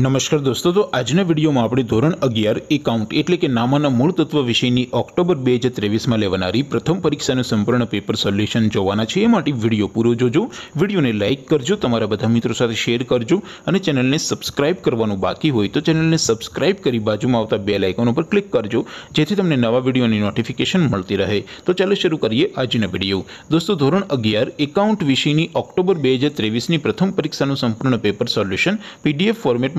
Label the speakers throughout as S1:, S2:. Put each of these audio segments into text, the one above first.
S1: नमस्कार दोस्तों तो आज ने वीडियो म आपरी ધોરણ 11 એકાઉન્ટ એટલે કે નામાના મૂળ તત્વ વિષયની ઓક્ટોબર 2023 માં લેવનારી પ્રથમ પરીક્ષાનું સંપૂર્ણ પેપર સોલ્યુશન જોવાના છે માટે વિડિયો પૂરો જોજો વિડિયોને લાઈક કરજો તમારા બધા મિત્રો સાથે શેર કરજો અને ચેનલને સબ્સ્ક્રાઇબ કરવાનું બાકી હોય તો ચેનલને સબ્સ્ક્રાઇબ કરી बाजूમાં આવતા બેલ આઇકન ઉપર ક્લિક કરજો જેથી તમને નવા વિડિયોની નોટિફિકેશન મળતી રહે તો ચાલો શરુ કરીએ આજના વિડિયો દોસ્તો ધોરણ 11 એકાઉન્ટ વિષયની ઓક્ટોબર 2023 ની પ્રથમ પરીક્ષાનું સંપૂર્ણ paper solution PDF format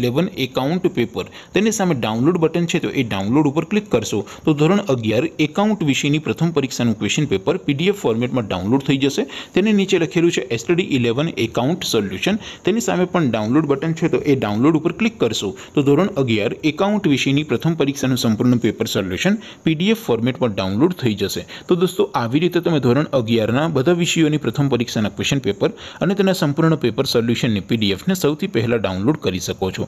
S1: eleven account paper તેની સામે ડાઉનલોડ બટન છે તો એ ડાઉનલોડ ઉપર ક્લિક કરશો તો ધોરણ અગિયાર એકાઉન્ટ વિશેની પ્રથમ પરીક્ષાનું ક્વેશ્ચન પેપર પીડીએફ ફોર્મેટમાં ડાઉનલોડ થઈ જશે તેની નીચે લખેલું છે એસટડી ઇલેવન એકાઉન્ટ સોલ્યુશન તેની સામે પણ ડાઉનલોડ બટન છે તો એ ડાઉનલોડ ઉપર ક્લિક કરશો તો ધોરણ અગિયાર એકાઉન્ટ વિશેની પ્રથમ પરીક્ષાનું સંપૂર્ણ પેપર સોલ્યુશન પીડીએફ ફોર્મેટમાં ડાઉનલોડ થઈ જશે તો દોસ્તો આવી રીતે તમે ધોરણ અગિયારના બધા વિષયોની પ્રથમ પરીક્ષાના ક્વેશ્ચન પેપર અને તેના સંપૂર્ણ પેપર સોલ્યુશનની પીડીએફને સૌથી પહેલાં ડાઉનલોડ કરી શકો છો